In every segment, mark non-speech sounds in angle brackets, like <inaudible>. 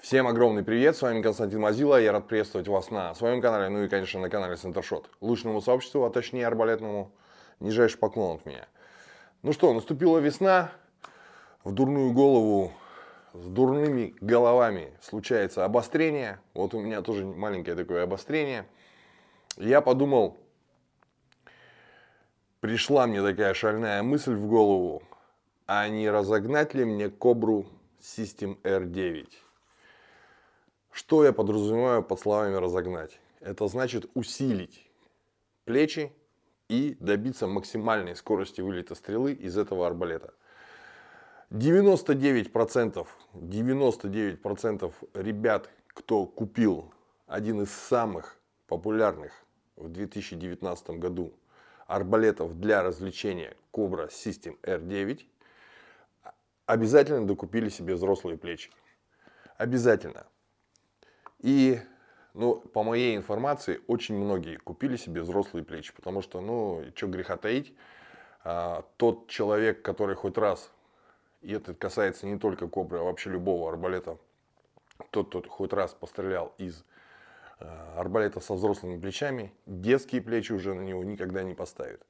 Всем огромный привет, с вами Константин Мазила, я рад приветствовать вас на своем канале, ну и, конечно, на канале Центршот. Лучшему сообществу, а точнее арбалетному, нижайший поклон от меня. Ну что, наступила весна, в дурную голову, с дурными головами случается обострение. Вот у меня тоже маленькое такое обострение. Я подумал, пришла мне такая шальная мысль в голову, а не разогнать ли мне Кобру System R9? Что я подразумеваю под словами разогнать? Это значит усилить плечи и добиться максимальной скорости вылета стрелы из этого арбалета. 99%, 99% ребят, кто купил один из самых популярных в 2019 году арбалетов для развлечения Cobra System R9, обязательно докупили себе взрослые плечи. Обязательно. И, ну, по моей информации, очень многие купили себе взрослые плечи, потому что, ну, что греха таить, а, тот человек, который хоть раз, и это касается не только кобры, а вообще любого арбалета, тот, кто хоть раз пострелял из Э, арбалета со взрослыми плечами, детские плечи уже на него никогда не поставят.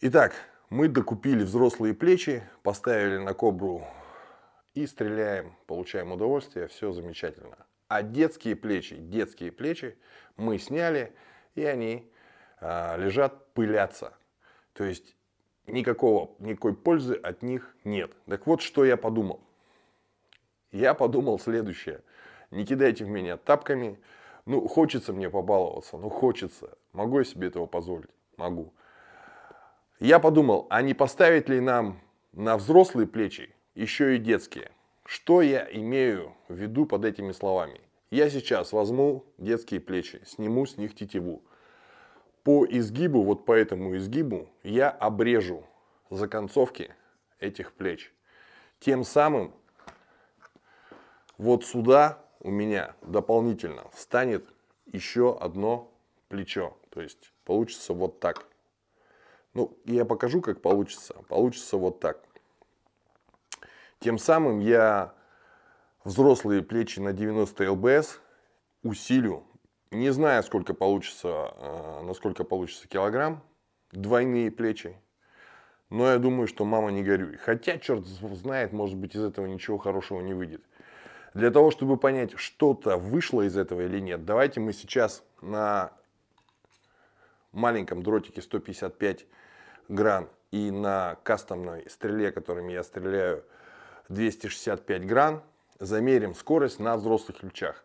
Итак, мы докупили взрослые плечи, поставили на кобру и стреляем, получаем удовольствие, все замечательно. А детские плечи, детские плечи мы сняли, и они э, лежат пылятся. То есть никакого, никакой пользы от них нет. Так вот, что я подумал. Я подумал следующее – не кидайте в меня тапками. Ну, хочется мне побаловаться, ну, хочется. Могу я себе этого позволить? Могу. Я подумал, а не поставить ли нам на взрослые плечи еще и детские? Что я имею в виду под этими словами? Я сейчас возьму детские плечи, сниму с них тетиву. По изгибу, вот по этому изгибу, я обрежу законцовки этих плеч. Тем самым вот сюда у меня дополнительно встанет еще одно плечо. То есть получится вот так. Ну, я покажу, как получится. Получится вот так. Тем самым я взрослые плечи на 90 лбс усилю. Не знаю, сколько получится, э, насколько получится килограмм, двойные плечи. Но я думаю, что мама не горюй. Хотя, черт знает, может быть, из этого ничего хорошего не выйдет. Для того, чтобы понять, что-то вышло из этого или нет, давайте мы сейчас на маленьком дротике 155 гран и на кастомной стреле, которыми я стреляю, 265 гран, замерим скорость на взрослых лючах.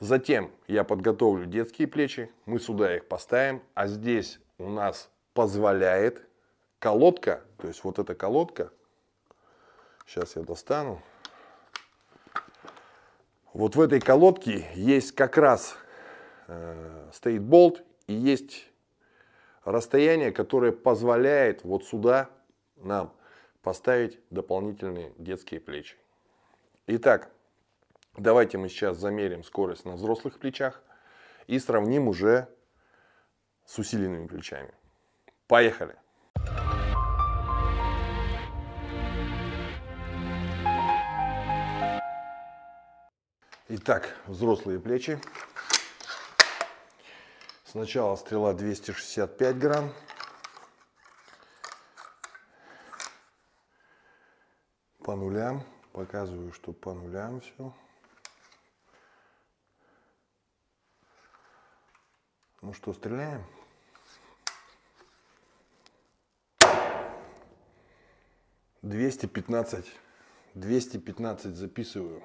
Затем я подготовлю детские плечи, мы сюда их поставим, а здесь у нас позволяет колодка, то есть вот эта колодка, сейчас я достану, вот в этой колодке есть как раз э, стоит болт и есть расстояние, которое позволяет вот сюда нам поставить дополнительные детские плечи. Итак, давайте мы сейчас замерим скорость на взрослых плечах и сравним уже с усиленными плечами. Поехали! Итак, взрослые плечи. Сначала стрела 265 грамм. По нулям. Показываю, что по нулям все. Ну что, стреляем? Двести пятнадцать. Двести пятнадцать записываю.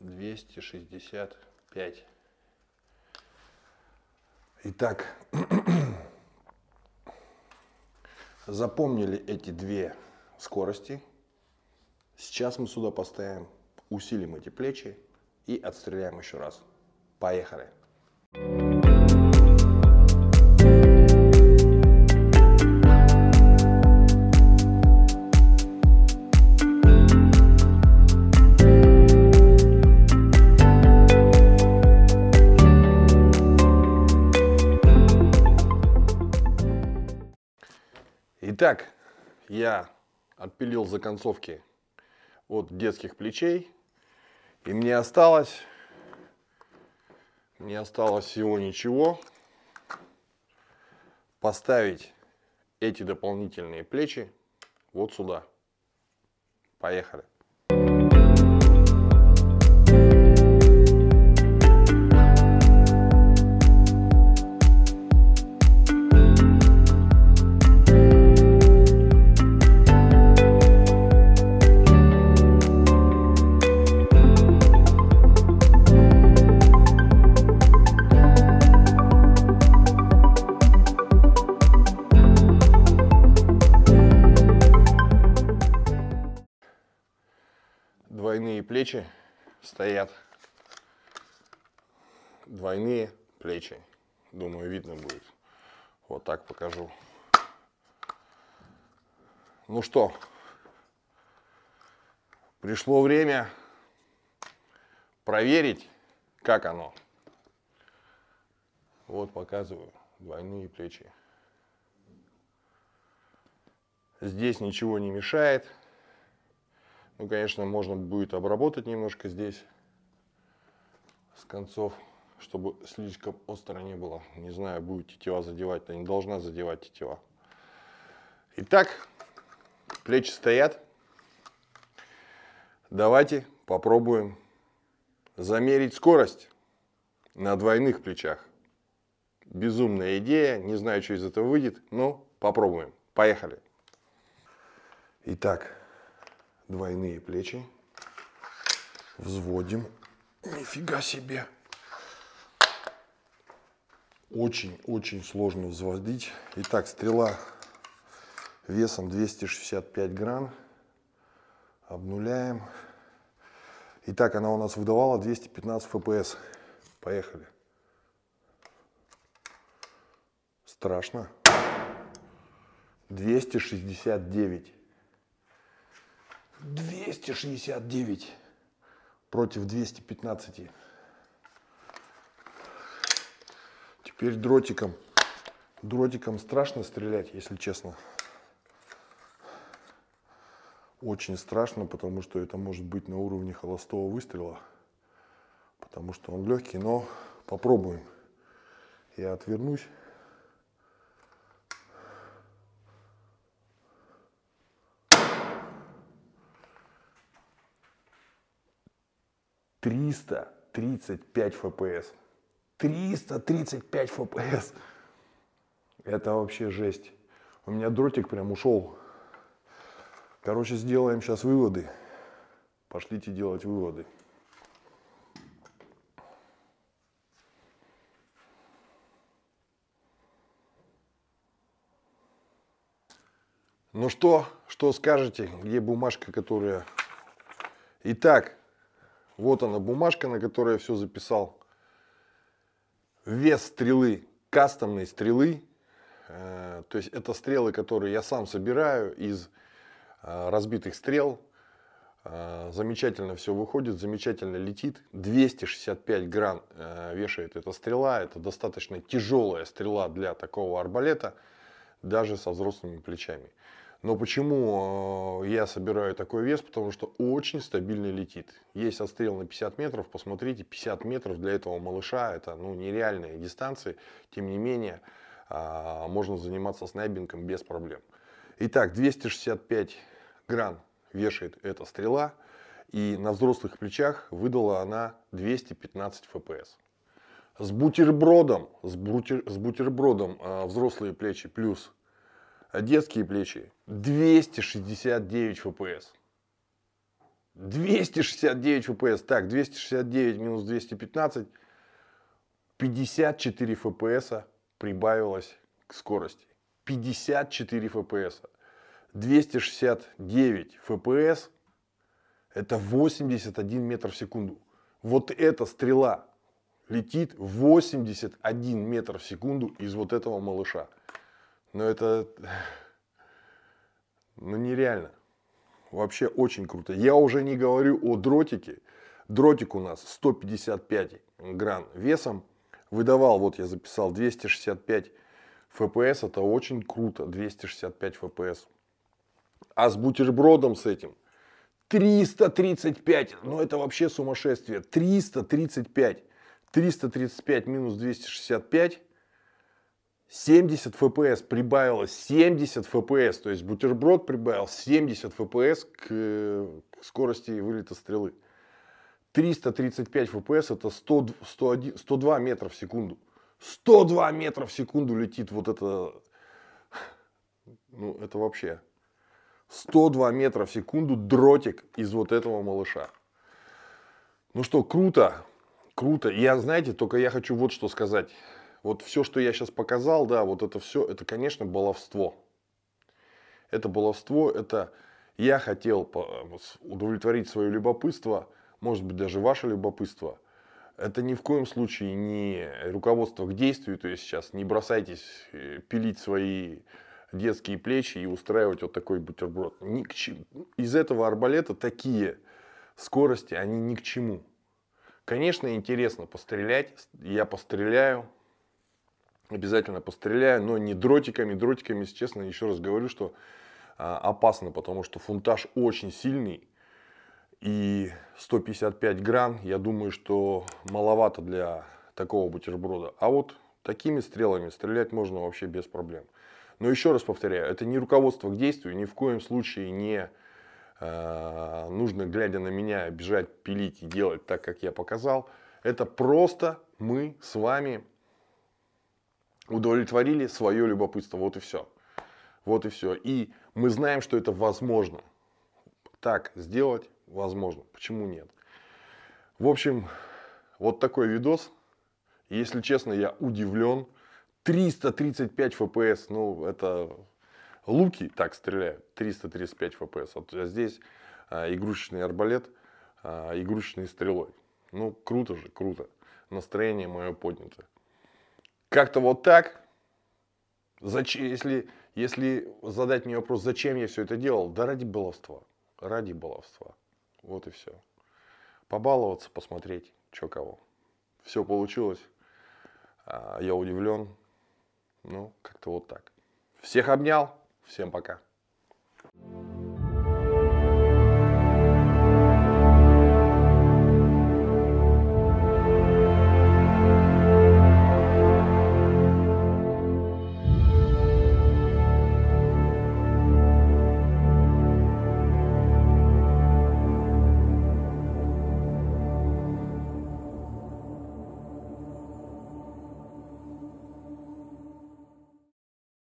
265. Итак, <clears throat> запомнили эти две скорости. Сейчас мы сюда поставим, усилим эти плечи и отстреляем еще раз. Поехали! Поехали! Итак, я отпилил законцовки от детских плечей. И мне осталось, мне осталось всего ничего, поставить эти дополнительные плечи вот сюда. Поехали. двойные плечи стоят. Двойные плечи. Думаю, видно будет. Вот так покажу. Ну что, пришло время проверить, как оно. Вот показываю двойные плечи. Здесь ничего не мешает. Ну, конечно, можно будет обработать немножко здесь с концов, чтобы слишком остро не было. Не знаю, будет тетива задевать, она не должна задевать тетива. Итак, плечи стоят. Давайте попробуем замерить скорость на двойных плечах. Безумная идея, не знаю, что из этого выйдет, но попробуем. Поехали. Итак, двойные плечи. Взводим. Нифига себе. Очень-очень сложно взводить. Итак, стрела весом 265 грамм. Обнуляем. Итак, она у нас выдавала 215 FPS. Поехали. Страшно. 269. 269 против 215. Теперь дротиком. Дротиком страшно стрелять, если честно. Очень страшно, потому что это может быть на уровне холостого выстрела. Потому что он легкий, но попробуем. Я отвернусь. 335 FPS. 335 FPS. Это вообще жесть. У меня дротик прям ушел. Короче, сделаем сейчас выводы. Пошлите делать выводы. Ну что, что скажете, где бумажка, которая... Итак, вот она бумажка, на которой я все записал. Вес стрелы, кастомной стрелы. Э, то есть это стрелы, которые я сам собираю из э, разбитых стрел. Э, замечательно все выходит, замечательно летит. 265 гран вешает эта стрела. Это достаточно тяжелая стрела для такого арбалета, даже со взрослыми плечами. Но почему э, я собираю такой вес? Потому что очень стабильно летит. Есть отстрел на 50 метров, посмотрите, 50 метров для этого малыша, это ну, нереальные дистанции. Тем не менее, а, можно заниматься снайбингом без проблем. Итак, 265 гран вешает эта стрела, и на взрослых плечах выдала она 215 фпс. С бутербродом, с, бутер, с бутербродом э, взрослые плечи плюс а детские плечи 269 FPS. 269 FPS. Так, 269 минус 215. 54 FPS прибавилось к скорости. 54 FPS. 269 FPS это 81 метр в секунду. Вот эта стрела летит 81 метр в секунду из вот этого малыша. Но это <sighs> ну, нереально. Вообще очень круто. Я уже не говорю о дротике. Дротик у нас 155 гран весом. Выдавал, вот я записал, 265 FPS. Это очень круто. 265 FPS. А с бутербродом с этим 335. Ну это вообще сумасшествие. 335. 335 минус 265 70 FPS прибавилось, 70 FPS, то есть бутерброд прибавил 70 FPS к, к скорости вылета стрелы. 335 FPS это 100, 101, 102 метра в секунду. 102 метра в секунду летит вот это... Ну, это вообще... 102 метра в секунду дротик из вот этого малыша. Ну что, круто, круто. Я, знаете, только я хочу вот что сказать вот все, что я сейчас показал, да, вот это все, это, конечно, баловство. Это баловство, это я хотел эм, удовлетворить свое любопытство, может быть, даже ваше любопытство. Это ни в коем случае не руководство к действию, то есть сейчас не бросайтесь э, пилить свои детские плечи и устраивать вот такой бутерброд. Ни к чему. Из этого арбалета такие скорости, они ни к чему. Конечно, интересно пострелять, я постреляю, обязательно постреляю, но не дротиками. Дротиками, если честно, еще раз говорю, что а, опасно, потому что фунтаж очень сильный. И 155 грамм, я думаю, что маловато для такого бутерброда. А вот такими стрелами стрелять можно вообще без проблем. Но еще раз повторяю, это не руководство к действию, ни в коем случае не э, нужно, глядя на меня, бежать, пилить и делать так, как я показал. Это просто мы с вами удовлетворили свое любопытство. Вот и все. Вот и все. И мы знаем, что это возможно. Так сделать возможно. Почему нет? В общем, вот такой видос. Если честно, я удивлен. 335 FPS, ну это луки так стреляют, 335 FPS. А здесь а, игрушечный арбалет, а, игрушечной стрелой. Ну круто же, круто. Настроение мое поднято. Как-то вот так. Зачем, если, если задать мне вопрос, зачем я все это делал, да ради баловства. Ради баловства. Вот и все. Побаловаться, посмотреть, что кого. Все получилось. А, я удивлен. Ну, как-то вот так. Всех обнял. Всем пока. thank you